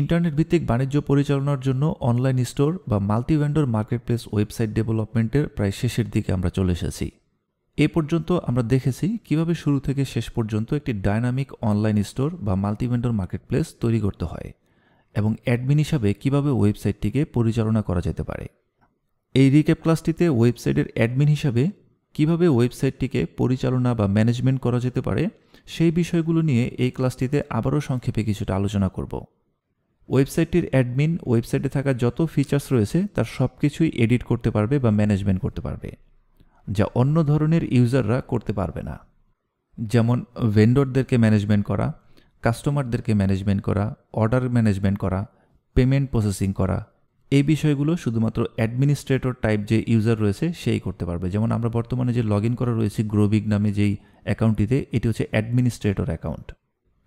internet ভিত্তিক বাণিজ্য পরিচালনার জন্য অনলাইন স্টোর বা মাল্টি ভেন্ডর মার্কেটপ্লেস ওয়েবসাইট ডেভেলপমেন্টের প্রায় শেষের দিকে আমরা চলে এসেছি এ পর্যন্ত আমরা দেখেছি কিভাবে শুরু থেকে শেষ পর্যন্ত একটি ডায়নামিক অনলাইন স্টোর বা মাল্টিভেন্ডর মার্কেটপ্লেস তৈরি করতে হয় এবং অ্যাডমিন হিসাবে কিভাবে ওয়েবসাইটটিকে পরিচালনা করা যেতে পারে এই রিক্যাপ ক্লাসটিতে ওয়েবসাইটের অ্যাডমিন হিসাবে কিভাবে ওয়েবসাইটটিকে পরিচালনা বা ম্যানেজমেন্ট করা যেতে পারে সেই বিষয়গুলো নিয়ে এই ক্লাসটিতে আবারও সংক্ষেপে কিছুটা আলোচনা করব ওয়েবসাইটটির অ্যাডমিন ওয়েবসাইটে থাকা যত ফিচার্স রয়েছে তার সব কিছুই এডিট করতে পারবে বা ম্যানেজমেন্ট করতে পারবে যা অন্য ধরনের ইউজাররা করতে পারবে না যেমন ভেন্ডরদেরকে ম্যানেজমেন্ট করা কাস্টমারদেরকে ম্যানেজমেন্ট করা অর্ডার ম্যানেজমেন্ট করা পেমেন্ট প্রসেসিং করা এই বিষয়গুলো শুধুমাত্র অ্যাডমিনিস্ট্রেটর টাইপ যে ইউজার রয়েছে সেই করতে পারবে যেমন আমরা বর্তমানে যে লগ ইন করা রয়েছে গ্রোবিক নামে যেই অ্যাকাউন্টটিতে এটি হচ্ছে অ্যাডমিনিস্ট্রেটর অ্যাকাউন্ট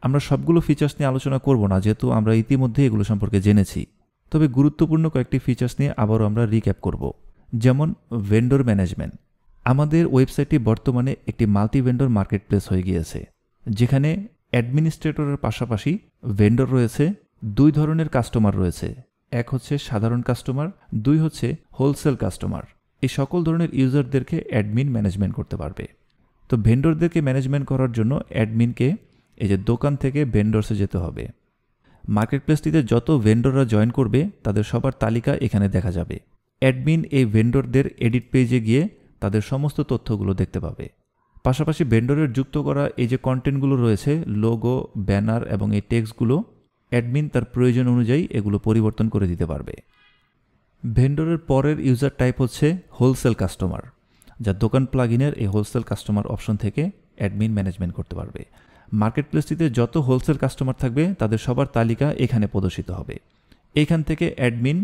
আমরা সবগুলো ফিচার্স নিয়ে আলোচনা করব না যেহেতু আমরা ইতিমধ্যে এগুলো সম্পর্কে জেনেছি তবে গুরুত্বপূর্ণ কয়েকটি ফিচার্স নিয়ে আবারও আমরা রিক্যাপ করব যেমন ভেন্ডর ম্যানেজমেন্ট আমাদের ওয়েবসাইটটি বর্তমানে একটি মাল্টি ভেন্ডর মার্কেট প্লেস হয়ে গিয়েছে যেখানে অ্যাডমিনিস্ট্রেটরের পাশাপাশি ভেন্ডর রয়েছে দুই ধরনের কাস্টমার রয়েছে এক হচ্ছে সাধারণ কাস্টমার দুই হচ্ছে হোলসেল কাস্টমার এই সকল ধরনের ইউজারদেরকে অ্যাডমিন ম্যানেজমেন্ট করতে পারবে তো ভেন্ডরদেরকে ম্যানেজমেন্ট করার জন্য অ্যাডমিনকে এই যে দোকান থেকে ভেন্ডর্সে যেতে হবে মার্কেট প্লেসটিতে যত ভেন্ডররা জয়েন করবে তাদের সবার তালিকা এখানে দেখা যাবে অ্যাডমিন এই ভেন্ডরদের এডিট পেজে গিয়ে তাদের সমস্ত তথ্যগুলো দেখতে পাবে পাশাপাশি ভেন্ডরের যুক্ত করা এই যে কন্টেন্টগুলো রয়েছে লোগো ব্যানার এবং এই টেক্সটগুলো অ্যাডমিন তার প্রয়োজন অনুযায়ী এগুলো পরিবর্তন করে দিতে পারবে ভেন্ডরের পরের ইউজার টাইপ হচ্ছে হোলসেল কাস্টমার যা দোকান প্লাগিনের এই হোলসেল কাস্টমার অপশন থেকে অ্যাডমিন ম্যানেজমেন্ট করতে পারবে মার্কেট প্লেসটিতে যত হোলসেল কাস্টমার থাকবে তাদের সবার তালিকা এখানে প্রদর্শিত হবে এখান থেকে অ্যাডমিন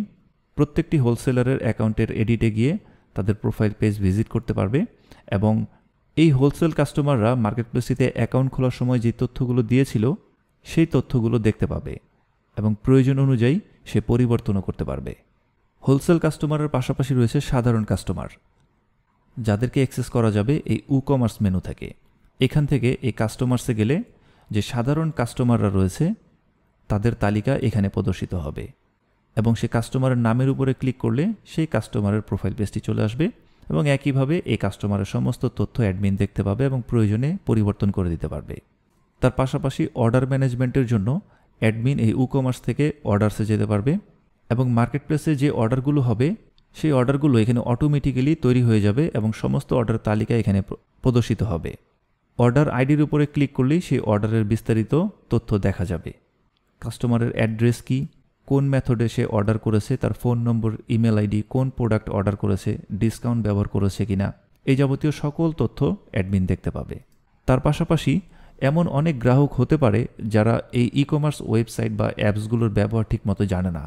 প্রত্যেকটি হোলসেলারের অ্যাকাউন্টের এডিটে গিয়ে তাদের প্রোফাইল পেজ ভিজিট করতে পারবে এবং এই হোলসেল কাস্টমাররা মার্কেট প্লেসটিতে অ্যাকাউন্ট খোলার সময় যে তথ্যগুলো দিয়েছিল সেই তথ্যগুলো দেখতে পাবে এবং প্রয়োজন অনুযায়ী সে পরিবর্তনও করতে পারবে হোলসেল কাস্টমারের পাশাপাশি রয়েছে সাধারণ কাস্টমার যাদেরকে অ্যাক্সেস করা যাবে এই ই কমার্স মেনু থেকে এখান থেকে এই কাস্টমার্সে গেলে যে সাধারণ কাস্টমাররা রয়েছে তাদের তালিকা এখানে প্রদর্শিত হবে এবং সে কাস্টমারের নামের উপরে ক্লিক করলে সেই কাস্টমারের প্রোফাইল পেজটি চলে আসবে এবং একইভাবে এই কাস্টমারের সমস্ত তথ্য অ্যাডমিন দেখতে পাবে এবং প্রয়োজনে পরিবর্তন করে দিতে পারবে তার পাশাপাশি অর্ডার ম্যানেজমেন্টের জন্য অ্যাডমিন এই উ কমার্স থেকে অর্ডার্সে যেতে পারবে এবং মার্কেট প্লেসে যে অর্ডারগুলো হবে সেই অর্ডারগুলো এখানে অটোমেটিক্যালি তৈরি হয়ে যাবে এবং সমস্ত অর্ডার তালিকা এখানে প্রদর্শিত হবে অর্ডার আইডির উপরে ক্লিক করলেই সেই অর্ডারের বিস্তারিত তথ্য দেখা যাবে কাস্টমারের অ্যাড্রেস কি কোন মেথডে সে অর্ডার করেছে তার ফোন নম্বর ইমেল আইডি কোন প্রোডাক্ট অর্ডার করেছে ডিসকাউন্ট ব্যবহার করেছে কিনা এই যাবতীয় সকল তথ্য অ্যাডমিন দেখতে পাবে তার পাশাপাশি এমন অনেক গ্রাহক হতে পারে যারা এই ই কমার্স ওয়েবসাইট বা অ্যাপসগুলোর ব্যবহার ঠিক মতো জানে না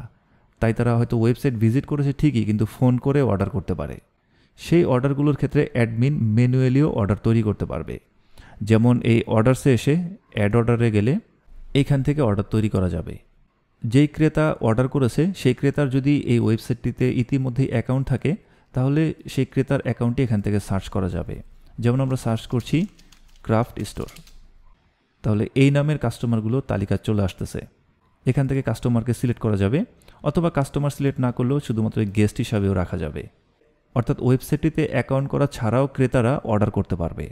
তাই তারা হয়তো ওয়েবসাইট ভিজিট করেছে ঠিকই কিন্তু ফোন করে অর্ডার করতে পারে সেই অর্ডারগুলোর ক্ষেত্রে অ্যাডমিন ম্যানুয়ালিও অর্ডার তৈরি করতে পারবে যেমন এই অর্ডারসে এসে অ্যাড অর্ডারে গেলে এইখান থেকে অর্ডার তৈরি করা যাবে যেই ক্রেতা অর্ডার করেছে সেই ক্রেতার যদি এই ওয়েবসাইটটিতে ইতিমধ্যেই অ্যাকাউন্ট থাকে তাহলে সেই ক্রেতার অ্যাকাউন্টটি এখান থেকে সার্চ করা যাবে যেমন আমরা সার্চ করছি ক্রাফট স্টোর তাহলে এই নামের কাস্টমারগুলো তালিকা চলে আসতেছে এখান থেকে কাস্টমারকে সিলেক্ট করা যাবে অথবা কাস্টমার সিলেক্ট না করলেও শুধুমাত্র গেস্ট হিসাবেও রাখা যাবে অর্থাৎ ওয়েবসাইটটিতে অ্যাকাউন্ট করা ছাড়াও ক্রেতারা অর্ডার করতে পারবে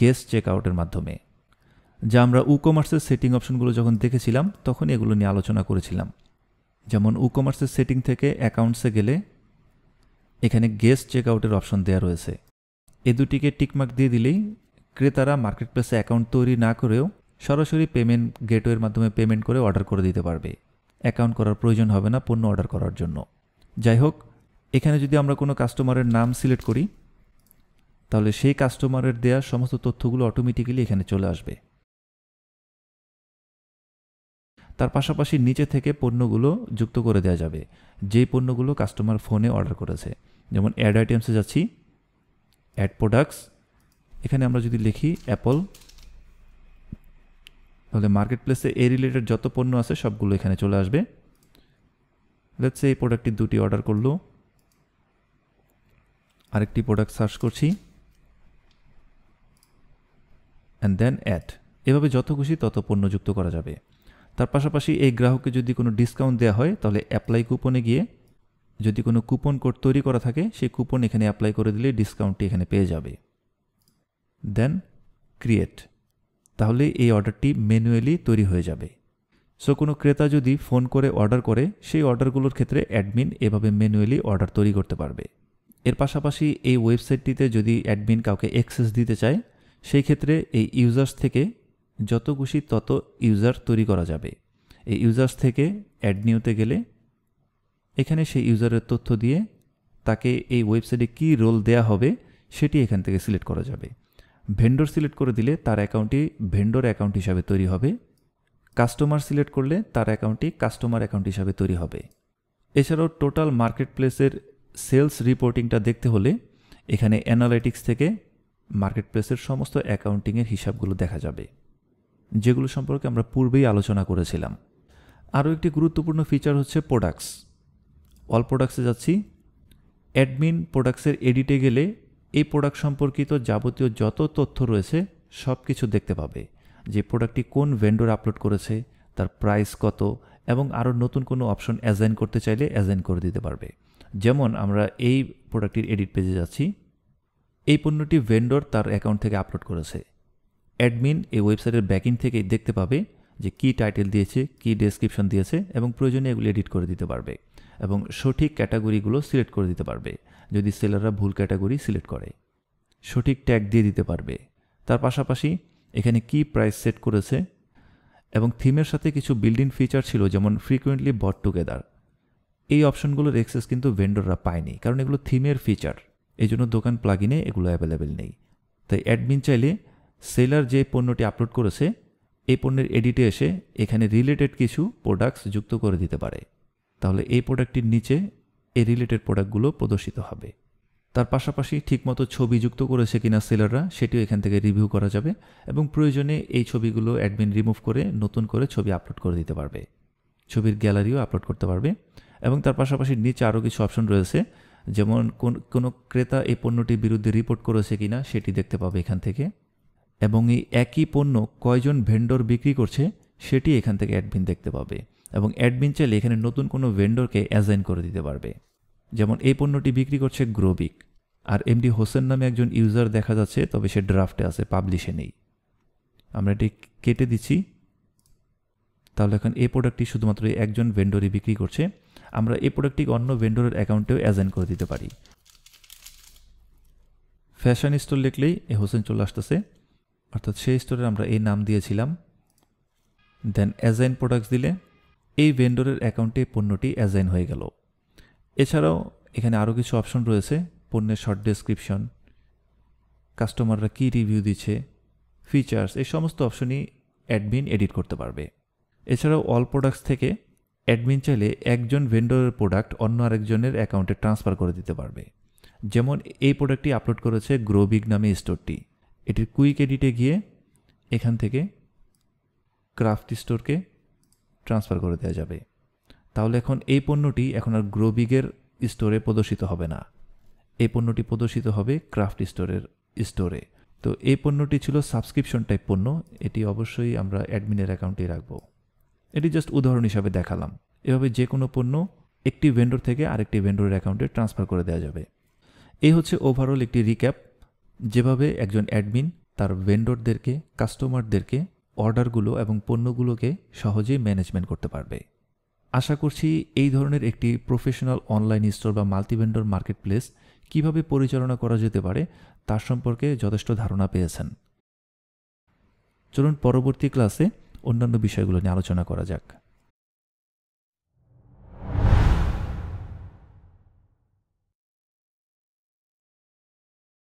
গেস্ট চেকআউটের মাধ্যমে যা আমরা উকমার্সের সেটিং অপশনগুলো যখন দেখেছিলাম তখন এগুলো নিয়ে আলোচনা করেছিলাম যেমন উকমার্সের সেটিং থেকে অ্যাকাউন্টসে গেলে এখানে গেস্ট চেকআউটের অপশন দেওয়া রয়েছে এ দুটিকে টিকমার্ক দিয়ে দিলেই ক্রেতারা মার্কেট প্লেসে অ্যাকাউন্ট তৈরি না করেও সরাসরি পেমেন্ট গেটওয়ের মাধ্যমে পেমেন্ট করে অর্ডার করে দিতে পারবে অ্যাকাউন্ট করার প্রয়োজন হবে না পণ্য অর্ডার করার জন্য যাই হোক এখানে যদি আমরা কোনো কাস্টমারের নাম সিলেক্ট করি তাহলে সেই কাস্টমারের দেওয়া সমস্ত তথ্যগুলো অটোমেটিক্যালি এখানে চলে আসবে তার পাশাপাশি নিচে থেকে পণ্যগুলো যুক্ত করে দেওয়া যাবে যেই পণ্যগুলো কাস্টমার ফোনে অর্ডার করেছে যেমন অ্যাড আইটেমসে যাচ্ছি অ্যাড প্রোডাক্টস এখানে আমরা যদি লিখি অ্যাপল তাহলে মার্কেট প্লেসে এ রিলেটেড যত পণ্য আছে সবগুলো এখানে চলে আসবে লেটসে এই প্রোডাক্টটি দুটি অর্ডার করলো আরেকটি প্রোডাক্ট সার্চ করছি অ্যান্ড দেন অ্যাট এভাবে যত খুশি তত পণ্য যুক্ত করা যাবে তার পাশাপাশি এই গ্রাহককে যদি কোনো ডিসকাউন্ট দেওয়া হয় তাহলে অ্যাপ্লাই কুপনে গিয়ে যদি কোনো কুপন কোড তৈরি করা থাকে সেই কুপন এখানে অ্যাপ্লাই করে দিলে ডিসকাউন্টটি এখানে পেয়ে যাবে দেন ক্রিয়েট তাহলে এই অর্ডারটি ম্যানুয়ালি তৈরি হয়ে যাবে সো কোনো ক্রেতা যদি ফোন করে অর্ডার করে সেই অর্ডারগুলোর ক্ষেত্রে অ্যাডমিন এভাবে ম্যানুয়ালি অর্ডার তৈরি করতে পারবে এর পাশাপাশি এই ওয়েবসাইটটিতে যদি অ্যাডমিন কাউকে অ্যাক্সেস দিতে চায় সেই ক্ষেত্রে এই ইউজার্স থেকে যত খুশি তত ইউজার তৈরি করা যাবে এই ইউজার্স থেকে অ্যাড নিউতে গেলে এখানে সেই ইউজারের তথ্য দিয়ে তাকে এই ওয়েবসাইটে কি রোল দেয়া হবে সেটি এখান থেকে সিলেক্ট করা যাবে ভেন্ডর সিলেক্ট করে দিলে তার অ্যাকাউন্টটি ভেন্ডর অ্যাকাউন্ট হিসাবে তৈরি হবে কাস্টমার সিলেক্ট করলে তার অ্যাকাউন্টটি কাস্টমার অ্যাকাউন্ট হিসাবে তৈরি হবে এছাড়াও টোটাল মার্কেট প্লেসের সেলস রিপোর্টিংটা দেখতে হলে এখানে অ্যানালাইটিক্স থেকে মার্কেটপ্লেসের সমস্ত অ্যাকাউন্টিংয়ের হিসাবগুলো দেখা যাবে যেগুলো সম্পর্কে আমরা পূর্বেই আলোচনা করেছিলাম আরও একটি গুরুত্বপূর্ণ ফিচার হচ্ছে প্রোডাক্টস অল প্রোডাক্টসে যাচ্ছি অ্যাডমিন প্রোডাক্টসের এডিটে গেলে এই প্রোডাক্ট সম্পর্কিত যাবতীয় যত তথ্য রয়েছে সব কিছু দেখতে পাবে যে প্রোডাক্টটি কোন ভেন্ডর আপলোড করেছে তার প্রাইস কত এবং আরও নতুন কোনো অপশন অ্যাজাইন করতে চাইলে অ্যাজাইন করে দিতে পারবে যেমন আমরা এই প্রোডাক্টটির এডিট পেজে যাচ্ছি এই পণ্যটি ভেন্ডর তার অ্যাকাউন্ট থেকে আপলোড করেছে অ্যাডমিন এই ওয়েবসাইটের ব্যাকিং থেকে দেখতে পাবে যে কি টাইটেল দিয়েছে কি ডেসক্রিপশন দিয়েছে এবং প্রয়োজনে এগুলি এডিট করে দিতে পারবে এবং সঠিক ক্যাটাগরিগুলো সিলেক্ট করে দিতে পারবে যদি সেলাররা ভুল ক্যাটাগরি সিলেক্ট করে সঠিক ট্যাগ দিয়ে দিতে পারবে তার পাশাপাশি এখানে কি প্রাইস সেট করেছে এবং থিমের সাথে কিছু বিল্ডিং ফিচার ছিল যেমন ফ্রিকুয়েন্টলি বট টুগেদার এই অপশনগুলোর এক্সেস কিন্তু ভেন্ডররা পায়নি কারণ এগুলো থিমের ফিচার এই জন্য দোকান প্লাগিনে এগুলো অ্যাভেলেবেল নেই তাই অ্যাডমিন চাইলে সেলার যে পণ্যটি আপলোড করেছে এই পণ্যের এডিটে এসে এখানে রিলেটেড কিছু প্রোডাক্টস যুক্ত করে দিতে পারে তাহলে এই প্রোডাক্টটির নিচে এই রিলেটেড প্রোডাক্টগুলো প্রদর্শিত হবে তার পাশাপাশি ঠিকমতো ছবি যুক্ত করেছে কিনা সেলাররা সেটিও এখান থেকে রিভিউ করা যাবে এবং প্রয়োজনে এই ছবিগুলো অ্যাডমিন রিমুভ করে নতুন করে ছবি আপলোড করে দিতে পারবে ছবির গ্যালারিও আপলোড করতে পারবে এবং তার পাশাপাশি নিচে আরও কিছু অপশন রয়েছে যেমন কোন কোনো ক্রেতা এই পণ্যটির বিরুদ্ধে রিপোর্ট করেছে কিনা সেটি দেখতে পাবে এখান থেকে এবং এই একই পণ্য কয়জন ভেন্ডর বিক্রি করছে সেটি এখান থেকে অ্যাডমিন দেখতে পাবে এবং অ্যাডমিন চাইলে এখানে নতুন কোনো ভেন্ডরকে অ্যাজাইন করে দিতে পারবে যেমন এই পণ্যটি বিক্রি করছে গ্রোবিক আর এমডি হোসেন নামে একজন ইউজার দেখা যাচ্ছে তবে সে ড্রাফটে আছে পাবলিশে নেই আমরা এটি কেটে দিচ্ছি তাহলে এখন এই প্রোডাক্টটি শুধুমাত্র একজন ভেন্ডরই বিক্রি করছে আমরা এই প্রোডাক্টটি অন্য ভেন্ডরের অ্যাকাউন্টেও অ্যাজেন্ট করে দিতে পারি ফ্যাশন স্টোর লিখলেই এ হোসেন চলে আসতেছে অর্থাৎ সেই স্টোরের আমরা এই নাম দিয়েছিলাম দেন অ্যাজাইন প্রোডাক্টস দিলে এই ভেন্ডরের অ্যাকাউন্টে পণ্যটি অ্যাজাইন হয়ে গেল এছাড়াও এখানে আরও কিছু অপশন রয়েছে পণ্যের শর্ট ডেসক্রিপশন কাস্টমাররা কী রিভিউ দিচ্ছে ফিচার্স এই সমস্ত অপশনই অ্যাডমিন এডিট করতে পারবে এছাড়াও অল প্রোডাক্টস থেকে অ্যাডমিন চাইলে একজন ভেন্ডরের প্রোডাক্ট অন্য আরেকজনের অ্যাকাউন্টে ট্রান্সফার করে দিতে পারবে যেমন এই প্রোডাক্টটি আপলোড করেছে গ্রোবিগ নামে স্টোরটি এটির কুইক এডিটে গিয়ে এখান থেকে ক্রাফট স্টোরকে ট্রান্সফার করে দেওয়া যাবে তাহলে এখন এই পণ্যটি এখন আর গ্রোবিগের স্টোরে প্রদর্শিত হবে না এই পণ্যটি প্রদর্শিত হবে ক্রাফট স্টোরের স্টোরে তো এই পণ্যটি ছিল সাবস্ক্রিপশন টাইপ পণ্য এটি অবশ্যই আমরা অ্যাডমিনের অ্যাকাউন্টে রাখবো এটি জাস্ট উদাহরণ হিসাবে দেখালাম এভাবে যে কোনো পণ্য একটি ভেন্ডর থেকে আরেকটি ভেন্ডরের অ্যাকাউন্টে ট্রান্সফার করে দেওয়া যাবে এই হচ্ছে ওভারঅল একটি রিক্যাপ যেভাবে একজন অ্যাডমিন তার ভেন্ডরদেরকে কাস্টমারদেরকে অর্ডারগুলো এবং পণ্যগুলোকে সহজেই ম্যানেজমেন্ট করতে পারবে আশা করছি এই ধরনের একটি প্রফেশনাল অনলাইন স্টোর বা মাল্টিভেন্ডর মার্কেট প্লেস কীভাবে পরিচালনা করা যেতে পারে তার সম্পর্কে যথেষ্ট ধারণা পেয়েছেন চলুন পরবর্তী ক্লাসে অন্যান্য বিষয়গুলো নিয়ে আলোচনা করা যাক